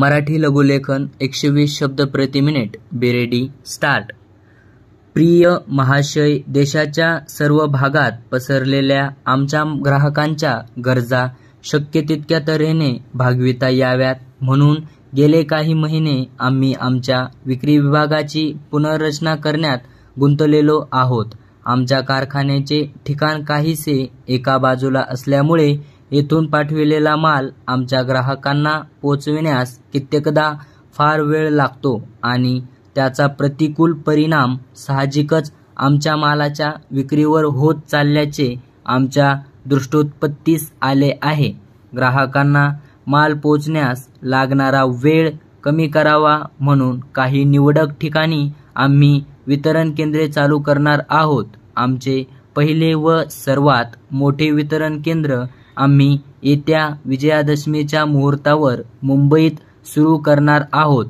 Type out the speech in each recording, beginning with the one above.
मराठी लघुलेखन एकशे वीस शब्द प्रति मिनिट बिरेडी स्टार्ट प्रिय महाशय देशाच्या सर्व भागात पसरलेल्या आमच्या ग्राहकांच्या गरजा शक्य तितक्या तऱ्हेने भागविता याव्यात म्हणून गेले काही महिने आम्ही आमच्या विक्री विभागाची पुनर्रचना करण्यात गुंतलेलो आहोत आमच्या कारखान्याचे ठिकाण काहीसे एका बाजूला असल्यामुळे येथून पाठविलेला माल आमच्या ग्राहकांना पोचविण्यास कित्येकदा फार वेळ लागतो आणि त्याचा प्रतिकूल परिणाम साहजिकच आमच्या मालाच्या विक्रीवर होत चालल्याचे आमच्या दृष्टोत्पत्तीस आले आहे ग्राहकांना माल पोचण्यास लागणारा वेळ कमी करावा म्हणून काही निवडक ठिकाणी आम्ही वितरण केंद्रे चालू करणार आहोत आमचे पहिले व सर्वात मोठे वितरण केंद्र आम्ही येत्या विजयादशमीच्या मुहूर्तावर मुंबईत सुरू करणार आहोत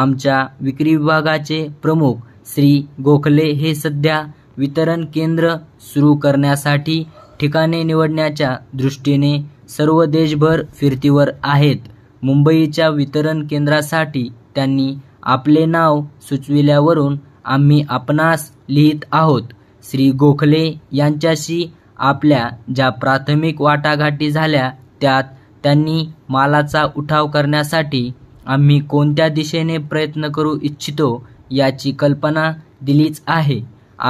आमच्या विक्री विभागाचे प्रमुख श्री गोखले हे सध्या वितरण केंद्र सुरू करण्यासाठी ठिकाणे निवडण्याच्या दृष्टीने सर्व देशभर फिरतीवर आहेत मुंबईच्या वितरण केंद्रासाठी त्यांनी आपले नाव सुचविल्यावरून आम्ही आपणास लिहित आहोत श्री गोखले यांच्याशी आपल्या ज्या प्राथमिक वाटाघाटी झाल्या त्यात त्यांनी मालाचा उठाव करण्यासाठी आम्ही कोणत्या दिशेने प्रयत्न करू इच्छितो याची कल्पना दिलीच आहे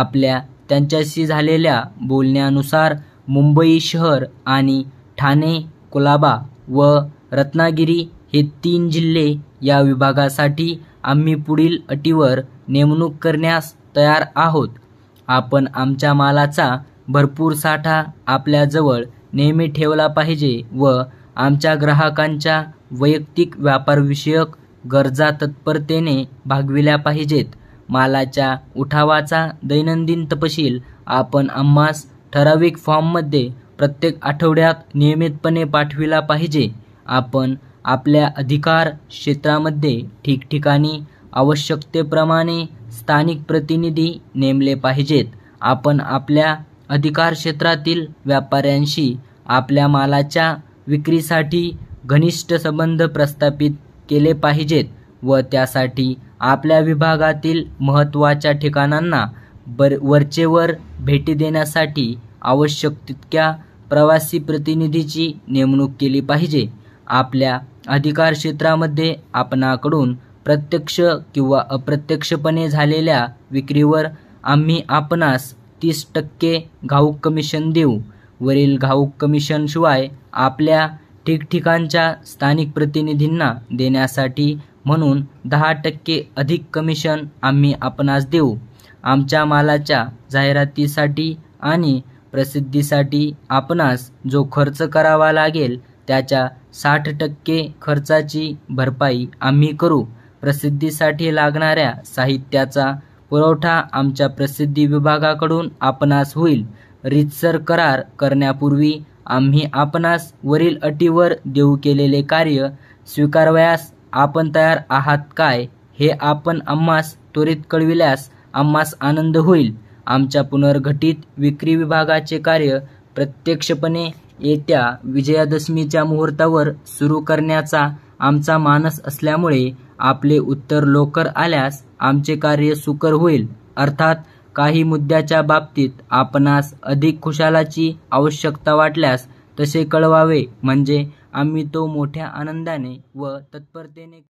आपल्या त्यांच्याशी झालेल्या बोलण्यानुसार मुंबई शहर आणि ठाणे कोलाबा व रत्नागिरी हे तीन जिल्हे या विभागासाठी आम्ही पुढील अटीवर नेमणूक करण्यास तयार आहोत आपण आमच्या मालाचा भरपूर साठा आपल्याजवळ नेहमी ठेवला पाहिजे व आमच्या ग्राहकांच्या वैयक्तिक व्यापारविषयक गरजा तत्परतेने भागविल्या पाहिजेत मालाच्या उठावाचा दैनंदिन तपशील आपण आम्हास ठराविक फॉर्ममध्ये प्रत्येक आठवड्यात नियमितपणे पाठविला पाहिजे आपण आपल्या अधिकार क्षेत्रामध्ये ठिकठिकाणी आवश्यकतेप्रमाणे स्थानिक प्रतिनिधी नेमले पाहिजेत आपण आपल्या अधिकार क्षेत्रातील व्यापाऱ्यांशी आपल्या मालाच्या विक्रीसाठी घनिष्ठ संबंध प्रस्थापित केले पाहिजेत व त्यासाठी आपल्या विभागातील महत्त्वाच्या ठिकाणांना बर वरचेवर भेटी देण्यासाठी आवश्यक तितक्या प्रवासी प्रतिनिधीची नेमणूक केली पाहिजे आपल्या अधिकार क्षेत्रामध्ये आपणाकडून प्रत्यक्ष किंवा अप्रत्यक्षपणे झालेल्या विक्रीवर आम्ही आपणास तीस टक्के घाऊक कमिशन देऊ वरील घाऊक कमिशनशिवाय आपल्या ठिकठिकाणच्या स्थानिक प्रतिनिधींना देण्यासाठी म्हणून दहा टक्के अधिक कमिशन आम्ही आपणास देऊ आमच्या मालाच्या जाहिरातीसाठी आणि प्रसिद्धीसाठी आपणास जो खर्च करावा लागेल त्याच्या साठ टक्के खर्चाची भरपाई आम्ही करू प्रसिद्धीसाठी लागणाऱ्या साहित्याचा पुरवठा आमच्या प्रसिद्धी विभागाकडून आपणास होईल रितसर करार करण्यापूर्वी आम्ही आपणास वरील अटीवर देऊ केलेले कार्य स्वीकारवयास आपण तयार आहात काय हे आपण आम्हास त्वरित कळविल्यास आम्हास आनंद होईल आमच्या पुनर्गठित विक्री विभागाचे कार्य प्रत्यक्षपणे येत्या विजयादशमीच्या मुहूर्तावर सुरू करण्याचा आमचा मानस असल्यामुळे आपले उत्तर लोकर आल्यास आमचे कार्य सुकर होईल अर्थात काही मुद्द्याच्या बाबतीत आपणास अधिक खुशालाची आवश्यकता वाटल्यास तसे कळवावे म्हणजे आम्ही तो मोठ्या आनंदाने व तत्परतेने